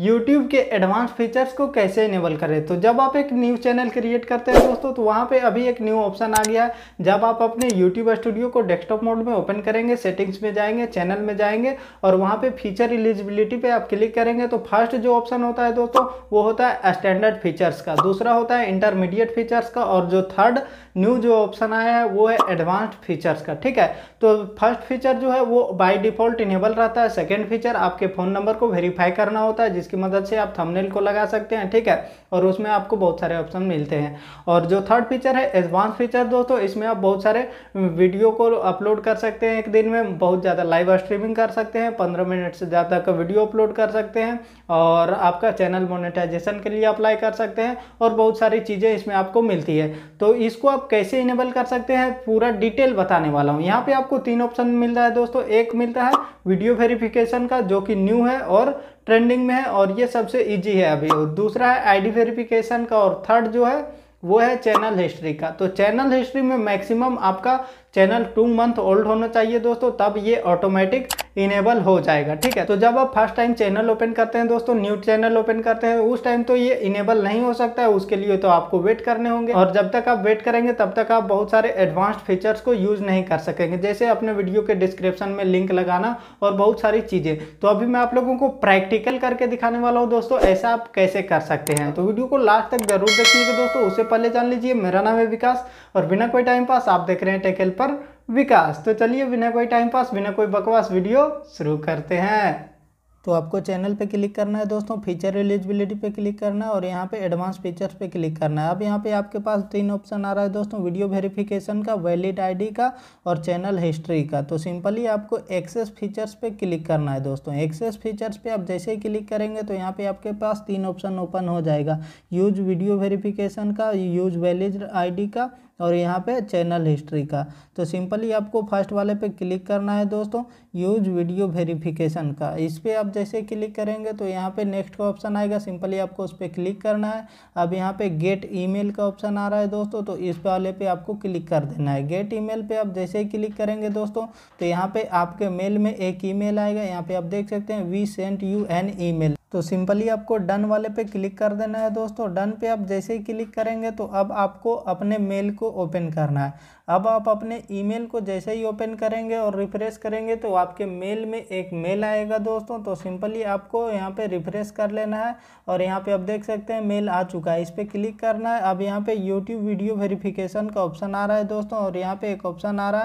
YouTube के advance features को कैसे इनेबल करें तो जब आप एक न्यू चैनल क्रिएट करते हैं दोस्तों तो वहाँ पे अभी एक न्यू ऑप्शन आ गया है जब आप अपने यूट्यूब स्टूडियो को डेस्कटॉप मोड में ओपन करेंगे सेटिंग्स में जाएंगे चैनल में जाएंगे और वहाँ पे फीचर एलिजिबिलिटी पे आप क्लिक करेंगे तो फर्स्ट जो ऑप्शन होता है दोस्तों वो होता है स्टैंडर्ड फीचर्स का दूसरा होता है इंटरमीडिएट फीचर्स का और जो थर्ड न्यू जो ऑप्शन आया है वो है एडवांस्ड फीचर्स का ठीक है तो फर्स्ट फीचर जो है वो बाई डिफॉल्ट इनेबल रहता है सेकेंड फीचर आपके फ़ोन नंबर को वेरीफाई करना होता है इसकी मदद से आप थंबनेल को लगा सकते हैं ठीक है और उसमें आपको बहुत सारे ऑप्शन मिलते हैं और जो थर्ड फीचर है एडवांस फीचर दोस्तों इसमें आप बहुत सारे वीडियो को अपलोड कर सकते हैं एक दिन में बहुत ज़्यादा लाइव स्ट्रीमिंग कर सकते हैं पंद्रह मिनट से ज़्यादा का वीडियो अपलोड कर सकते हैं और आपका चैनल मोनिटाइजेशन के लिए अप्लाई कर सकते हैं और बहुत सारी चीज़ें इसमें आपको मिलती है तो इसको आप कैसे इनेबल कर सकते हैं पूरा डिटेल बताने वाला हूँ यहाँ पर आपको तीन ऑप्शन मिल रहा है दोस्तों एक मिलता है वीडियो वेरिफिकेशन का जो कि न्यू है और ट्रेंडिंग में है और ये सबसे ईजी है अभी दूसरा है आईडी वेरिफिकेशन का और थर्ड जो है वो है चैनल हिस्ट्री का तो चैनल हिस्ट्री में मैक्सिमम आपका चैनल टू मंथ ओल्ड होना चाहिए दोस्तों तब ये ऑटोमेटिक इनेबल हो जाएगा ठीक है तो जब आप फर्स्ट टाइम चैनल ओपन करते हैं दोस्तों न्यू चैनल ओपन करते हैं उस टाइम तो ये इनेबल नहीं हो सकता है उसके लिए तो आपको वेट करने होंगे और जब तक आप वेट करेंगे तब तक आप बहुत सारे एडवांस्ड फीचर्स को यूज नहीं कर सकेंगे जैसे अपने वीडियो के डिस्क्रिप्शन में लिंक लगाना और बहुत सारी चीजें तो अभी मैं आप लोगों को प्रैक्टिकल करके दिखाने वाला हूँ दोस्तों ऐसा आप कैसे कर सकते हैं तो वीडियो को लास्ट तक जरूर देखिएगा दोस्तों उससे पहले जान लीजिए मेरा नाम है विकास और बिना कोई टाइम पास आप देख रहे हैं टेकल पर विकास तो चलिए बिना कोई टाइम पास बिना कोई बकवास वीडियो शुरू करते हैं तो आपको चैनल पे क्लिक करना है दोस्तों फीचर एलिजिबिलिटी पे क्लिक करना है और यहाँ पे एडवांस फीचर्स पे क्लिक करना है अब यहाँ पे आपके पास तीन ऑप्शन आ रहा है दोस्तों वीडियो वेरिफिकेशन का वैलिड आईडी का और चैनल हिस्ट्री का तो सिंपली आपको एक्सेस फीचर्स पे क्लिक करना है दोस्तों एक्सेस फीचर्स पर आप जैसे ही क्लिक करेंगे तो यहाँ पर आपके पास तीन ऑप्शन ओपन हो जाएगा यूज वीडियो वेरीफिकेशन का यूज वैलिड आई का और यहाँ पे चैनल हिस्ट्री का तो सिंपली आपको फर्स्ट वाले पे क्लिक करना है दोस्तों यूज वीडियो वेरिफिकेशन का इस पर आप जैसे क्लिक करेंगे तो यहाँ पे नेक्स्ट का ऑप्शन आएगा सिंपली आपको उस पर क्लिक करना है अब यहाँ पे गेट ईमेल का ऑप्शन आ रहा है दोस्तों तो इस वाले पे आपको क्लिक कर देना है गेट ई पे आप जैसे ही क्लिक करेंगे दोस्तों तो यहाँ पे आपके मेल में एक ई आएगा यहाँ पे आप देख सकते हैं we sent you an E तो सिंपली आपको डन वाले पे क्लिक कर देना है दोस्तों डन पे आप जैसे ही क्लिक करेंगे तो अब आपको अपने मेल को ओपन करना है अब आप अपने ईमेल को जैसे ही ओपन करेंगे और रिफ्रेश करेंगे तो आपके मेल में एक मेल आएगा दोस्तों तो सिंपली आपको यहाँ पे रिफ्रेश कर लेना है और यहाँ पे आप देख सकते हैं मेल आ चुका है इस पर क्लिक करना है अब यहाँ पे यूट्यूब वीडियो वेरिफिकेशन का ऑप्शन आ रहा है दोस्तों और यहाँ पे एक ऑप्शन आ रहा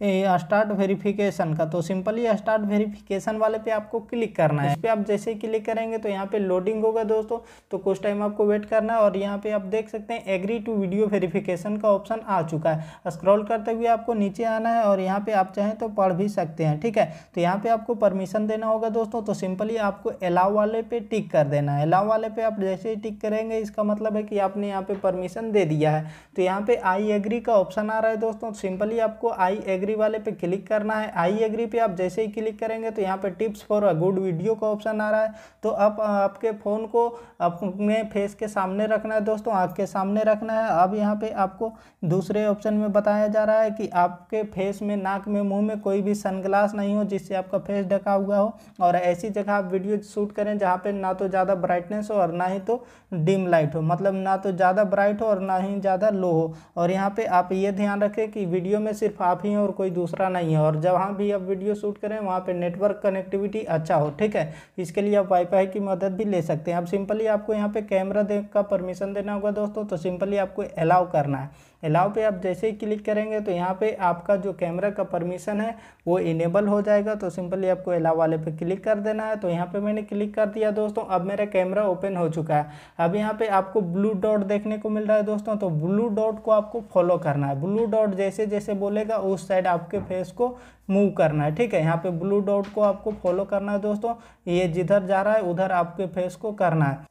है स्टार्ट वेरीफिकेशन का तो सिंपली स्टार्ट वेरीफिकेशन वाले पे आपको क्लिक करना है इस पर आप जैसे ही क्लिक करेंगे तो यहाँ पे लोडिंग होगा दोस्तों तो कुछ टाइम आपको वेट करना है और यहाँ पे आप देख सकते हैं एग्री टू वीडियो वेरीफिकेशन का ऑप्शन आ चुका है स्क्रॉल करते हुए आपको नीचे आना है और यहाँ पे आप चाहें तो पढ़ भी सकते हैं ठीक है तो यहाँ पे आपको परमिशन देना होगा दोस्तों तो सिंपली आपको अलाउ वाले पे टिक कर देना है अलाउ वाले पे आप जैसे ही टिक करेंगे इसका मतलब है कि आपने यहाँ पे परमिशन दे दिया है तो यहाँ पे आई एग्री का ऑप्शन आ रहा है दोस्तों सिंपली आपको आई एग्री वाले पे क्लिक करना है आई एग्री पे आप जैसे ही क्लिक करेंगे तो यहाँ पे tips for a good video का ऑप्शन आ रहा है तो आप आपके फ़ोन को अपने फेस के सामने रखना है दोस्तों आँख के सामने रखना है अब यहाँ पे आपको दूसरे ऑप्शन में बताया बताया जा रहा है कि आपके फेस में नाक में मुंह में कोई भी सनग्लास नहीं हो जिससे आपका फेस ढका हुआ हो और ऐसी जगह आप वीडियो शूट करें जहाँ पे ना तो ज़्यादा ब्राइटनेस हो और ना ही तो डिम लाइट हो मतलब ना तो ज़्यादा ब्राइट हो और ना ही ज़्यादा लो हो और यहाँ पर आप ये ध्यान रखें कि वीडियो में सिर्फ आप ही और कोई दूसरा नहीं है और जहाँ भी आप वीडियो शूट करें वहाँ पर नेटवर्क कनेक्टिविटी अच्छा हो ठीक है इसके लिए आप वाईफाई की मदद भी ले सकते हैं अब सिंपली आपको यहाँ पर कैमरा का परमिशन देना होगा दोस्तों तो सिंपली आपको अलाउ करना है अलाउ पे आप जैसे ही क्लिक करेंगे तो यहाँ पे आपका जो कैमरा का परमिशन है वो इनेबल हो जाएगा तो सिंपली आपको अलाव वाले पे क्लिक कर देना है तो यहाँ पे मैंने क्लिक कर दिया दोस्तों अब मेरा कैमरा ओपन हो चुका है अब यहाँ पे आपको ब्लू डॉट देखने को मिल रहा है दोस्तों तो ब्लू डॉट को आपको फॉलो करना है ब्लू डॉट जैसे जैसे बोलेगा उस साइड आपके फेस को मूव करना है ठीक है यहाँ पे ब्लू डॉट को आपको फॉलो करना है दोस्तों ये जिधर जा रहा है उधर आपके फेस को करना है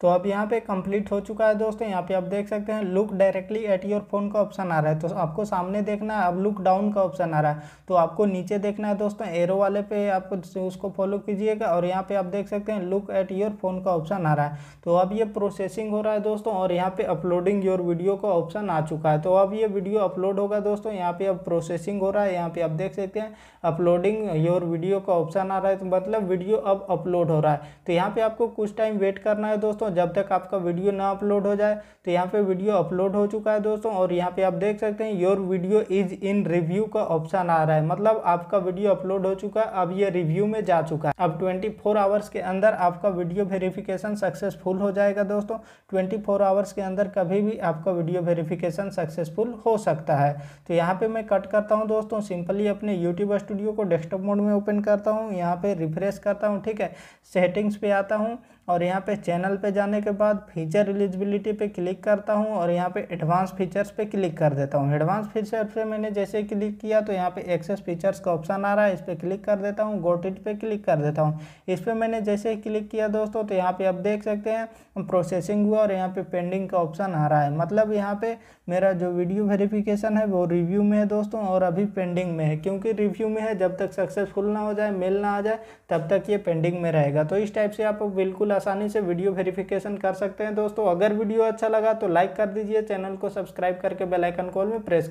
तो अब यहाँ पे कंप्लीट हो चुका है दोस्तों यहाँ पे आप देख सकते हैं look directly at your phone का ऑप्शन आ रहा है तो आपको सामने देखना है अब लुक डाउन का ऑप्शन आ रहा है तो आपको नीचे देखना है दोस्तों एरो वाले पे आप उसको फॉलो कीजिएगा और यहाँ पे आप देख सकते हैं लुक एट योर फोन का ऑप्शन आ रहा है तो अब ये प्रोसेसिंग हो रहा है दोस्तों और यहाँ पे अपलोडिंग योर वीडियो का ऑप्शन आ चुका है तो अब ये वीडियो अपलोड होगा दोस्तों यहाँ पे अब प्रोसेसिंग हो रहा है यहाँ पे आप देख सकते हैं अपलोडिंग योर वीडियो का ऑप्शन आ रहा है तो मतलब वीडियो अब अपलोड हो रहा है तो यहाँ पे आपको कुछ टाइम वेट करना है दोस्तों दोस्तों जब तक आपका वीडियो ना अपलोड हो जाए तो यहाँ पे वीडियो अपलोड हो चुका है दोस्तों और यहाँ पे आप देख सकते हैं your video is in review का ऑप्शन आ रहा है मतलब आपका वीडियो अपलोड हो चुका है अब ये रिव्यू में जा चुका है अब ट्वेंटी आवर्स के अंदर आपका वीडियो वेरिफिकेशन सक्सेसफुल हो जाएगा दोस्तों ट्वेंटी आवर्स के अंदर कभी भी आपका वीडियो वेरिफिकेशन सक्सेसफुल हो सकता है तो यहाँ पे मैं कट करता हूँ दोस्तों सिंपली अपने यूट्यूब स्टूडियो को डेस्कटॉप मोड में ओपन करता हूँ यहाँ पे रिफ्रेश करता हूँ ठीक है सेटिंग्स पे आता हूँ और यहाँ पे चैनल पे जाने के बाद फीचर एलिजिबिलिटी पे क्लिक करता हूँ और यहाँ पे एडवांस फीचर्स पे क्लिक कर देता हूँ एडवांस फीचर पे मैंने जैसे क्लिक किया तो यहाँ पे एक्सेस फीचर्स का ऑप्शन आ रहा है इस पर क्लिक कर देता हूँ गोटिट पे क्लिक कर देता हूँ इस पर मैंने जैसे क्लिक किया दोस्तों तो यहाँ पर आप देख सकते हैं प्रोसेसिंग हुआ और यहाँ पर पेंडिंग का ऑप्शन आ रहा है मतलब यहाँ पर मेरा जो वीडियो वेरीफिकेशन है वो रिव्यू में है दोस्तों और अभी पेंडिंग में है क्योंकि रिव्यू में है जब तक सक्सेसफुल ना हो जाए मेल ना आ जाए तब तक ये पेंडिंग में रहेगा तो इस टाइप से आप बिल्कुल आसानी से वीडियो वेरिफिकेशन कर सकते हैं दोस्तों अगर वीडियो अच्छा लगा तो लाइक कर दीजिए चैनल को सब्सक्राइब करके बेलाइकन कॉल में प्रेस